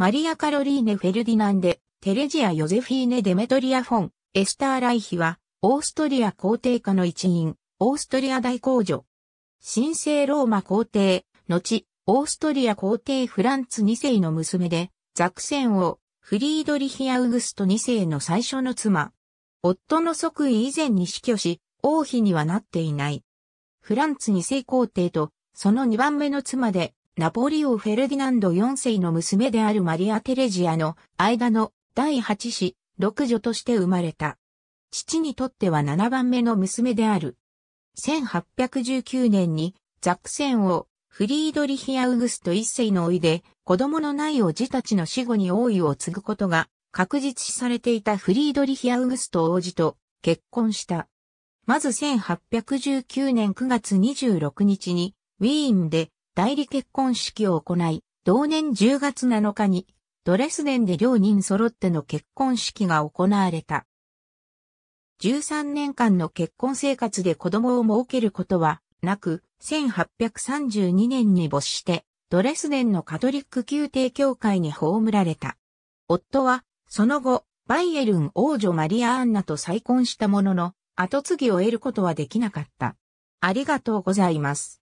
マリア・カロリーネ・フェルディナンデ、テレジア・ヨゼフィーネ・デメトリア・フォン、エスター・ライヒは、オーストリア皇帝家の一員、オーストリア大公女。神聖ローマ皇帝、後、オーストリア皇帝フランツ2世の娘で、ザクセン王、フリードリヒ・アウグスト2世の最初の妻。夫の即位以前に死去し、王妃にはなっていない。フランツ2世皇帝と、その2番目の妻で、ナポリ王フェルディナンド4世の娘であるマリア・テレジアの間の第8子、6女として生まれた。父にとっては7番目の娘である。1819年にザクセン王、フリードリヒ・アウグスト1世のいで、子供のない叔父たちの死後に王位を継ぐことが確実視されていたフリードリヒ・アウグスト王子と結婚した。まず1819年9月26日にウィーンで代理結婚式を行い、同年10月7日に、ドレスデンで両人揃っての結婚式が行われた。13年間の結婚生活で子供を設けることはなく、1832年に没して、ドレスデンのカトリック宮廷教会に葬られた。夫は、その後、バイエルン王女マリア・アンナと再婚したものの、後継ぎを得ることはできなかった。ありがとうございます。